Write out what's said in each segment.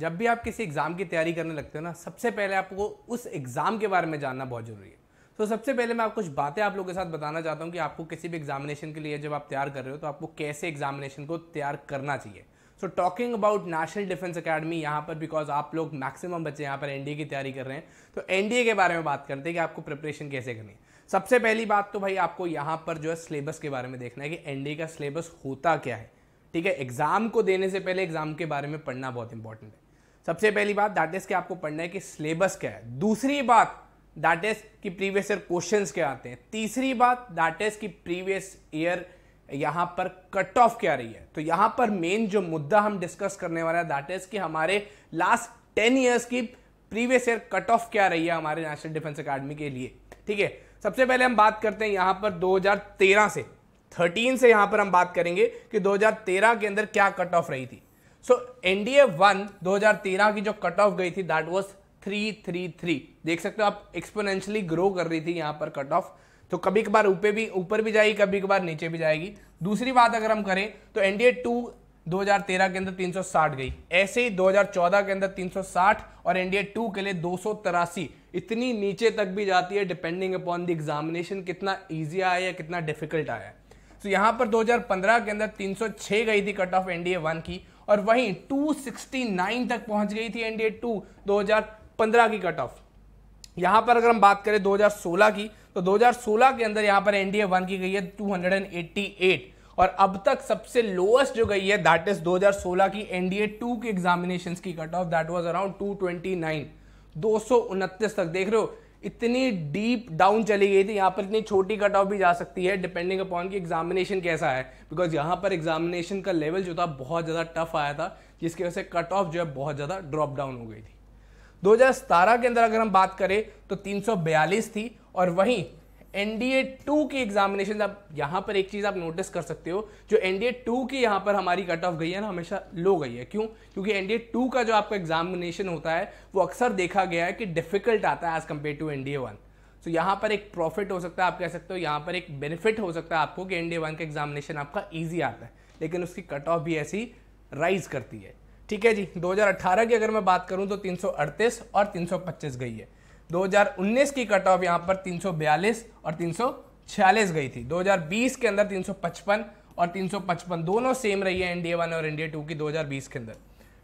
जब भी आप किसी एग्ज़ाम की तैयारी करने लगते हो ना सबसे पहले आपको उस एग्ज़ाम के बारे में जानना बहुत ज़रूरी है तो सबसे पहले मैं आप कुछ बातें आप लोगों के साथ बताना चाहता हूँ कि आपको किसी भी एग्जामिनेशन के लिए जब आप तैयार कर रहे हो तो आपको कैसे एग्जामिनेशन को तैयार करना चाहिए so talking about national defence academy यहाँ पर बिकॉज आप लोग मैक्सिमम बच्चे यहाँ पर एनडीए की तैयारी कर रहे हैं तो एनडीए के बारे में बात करते हैं कि आपको प्रिपरेशन कैसे करनी है सबसे पहली बात तो भाई आपको यहाँ पर जो है सिलेबस के बारे में देखना है कि एनडीए का सिलेबस होता क्या है ठीक है एग्जाम को देने से पहले एग्जाम के बारे में पढ़ना बहुत इंपॉर्टेंट है सबसे पहली बात दैट इज कि आपको पढ़ना है कि सिलेबस क्या है दूसरी बात दैट इज कि प्रीवियस ईयर क्वेश्चन क्या आते हैं तीसरी बात दैट इज कि प्रीवियस ईयर यहां पर कट ऑफ क्या रही है तो यहां पर मेन जो मुद्दा हम डिस्कस करने वाला है दैट इज कि हमारे लास्ट टेन ईयर्स की प्रीवियस ईयर कट ऑफ क्या रही है हमारे नेशनल डिफेंस अकेडमी के लिए ठीक है सबसे पहले हम बात करते हैं यहां पर 2013 से 13 से यहां पर हम बात करेंगे कि 2013 के अंदर क्या कट ऑफ रही थी सो एनडीए वन 2013 की जो कट ऑफ गई थी दैट वाज 333 देख सकते हो आप एक्सपोनेंशियली ग्रो कर रही थी यहां पर कट ऑफ तो कभी कभार ऊपर भी ऊपर भी जाएगी कभी कभार नीचे भी जाएगी दूसरी बात अगर हम करें तो एनडीए टू 2013 के अंदर 360 गई ऐसे ही 2014 के अंदर 360 और एनडीए टू के लिए दो इतनी नीचे तक भी जाती है डिपेंडिंग अपॉन द एग्जामिनेशन कितना ईजी आया या कितना डिफिकल्ट आया तो so, यहाँ पर 2015 के अंदर 306 गई थी कट ऑफ एनडीए वन की और वहीं 269 तक पहुंच गई थी एनडीए टू 2015 की कट ऑफ यहां पर अगर हम बात करें 2016 की तो 2016 के अंदर यहां पर एनडीए वन की गई है 288 और अब तक सबसे लोएस्ट जो गई है दैट इज 2016 की एनडीए टू की एग्जामिनेशन की cut off that was around two twenty nine दो सौ उनतीस तक देख रहे हो इतनी डीप डाउन चली गई थी यहाँ पर इतनी छोटी कट ऑफ भी जा सकती है डिपेंडिंग अपॉन कि एग्जामिनेशन कैसा है बिकॉज यहाँ पर एग्जामिनेशन का लेवल जो था बहुत ज़्यादा टफ आया था जिसकी वजह से कट ऑफ जो है बहुत ज़्यादा ड्रॉप डाउन हो गई थी दो के अंदर अगर हम बात करें तो तीन थी और वहीं एनडीए टू की एग्जामिनेशन आप यहां पर एक चीज आप नोटिस कर सकते हो जो एनडीए टू की यहां पर हमारी कट ऑफ गई है ना हमेशा लो गई है क्यों क्योंकि एनडीए टू का जो आपका एग्जामिनेशन होता है वो अक्सर देखा गया है कि डिफिकल्ट आता है as compared to NDA one so यहां पर एक प्रॉफिट हो सकता है आप कह सकते हो यहां पर एक बेनिफिट हो सकता है आपको कि एनडीए वन का एग्जामिनेशन आपका ईजी आता है लेकिन उसकी कट ऑफ भी ऐसी राइज करती है ठीक है जी 2018 की अगर मैं बात करूं तो 338 और 325 गई है 2019 की कट ऑफ यहाँ पर 342 और 346 गई थी 2020 के अंदर 355 और 355 दोनों सेम रही है एनडीए वन और एनडीए टू की 2020 के अंदर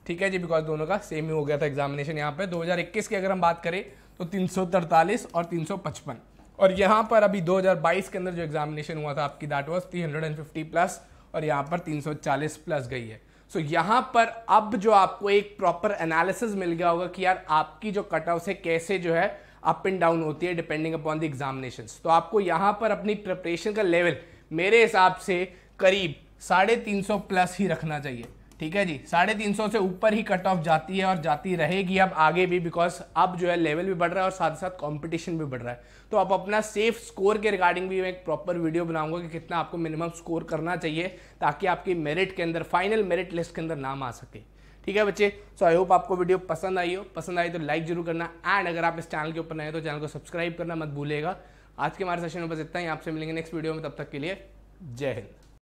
ठीक है जी बिकॉज दोनों का सेम ही हो गया था एग्जामिनेशन यहाँ पे 2021 की अगर हम बात करें तो 343 और 355 और यहाँ पर अभी 2022 के अंदर जो एग्जामिनेशन हुआ था आपकी दैट वॉज थ्री प्लस और यहाँ पर 340 प्लस गई है सो so, यहाँ पर अब जो आपको एक प्रॉपर एनालिसिस मिल गया होगा कि यार आपकी जो कट ऑफ है कैसे जो है अप एंड डाउन होती है डिपेंडिंग अपॉन द एग्जामिनेशन तो आपको यहाँ पर अपनी प्रिपरेशन का लेवल मेरे हिसाब से करीब साढ़े तीन सौ प्लस ही रखना चाहिए ठीक है जी साढ़े तीन सौ से ऊपर ही कट ऑफ जाती है और जाती रहेगी अब आगे भी बिकॉज अब जो है लेवल भी बढ़ रहा है और साथ साथ कंपटीशन भी बढ़ रहा है तो आप अपना सेफ स्कोर के रिगार्डिंग भी मैं एक प्रॉपर वीडियो बनाऊंगा कि कितना आपको मिनिमम स्कोर करना चाहिए ताकि आपकी मेरिट के अंदर फाइनल मेरिट लिस्ट के अंदर नाम आ सके ठीक है बच्चे सो आई होप आपको वीडियो पसंद आई हो पसंद आई तो लाइक जरूर करना एंड अगर आप इस चैनल के ऊपर नए तो चैनल को सब्सक्राइब करना मत भूलेगा आज के हमारे सेशन में बस इतना ही आपसे मिलेंगे नेक्स्ट वीडियो में तब तक के लिए जय हिंद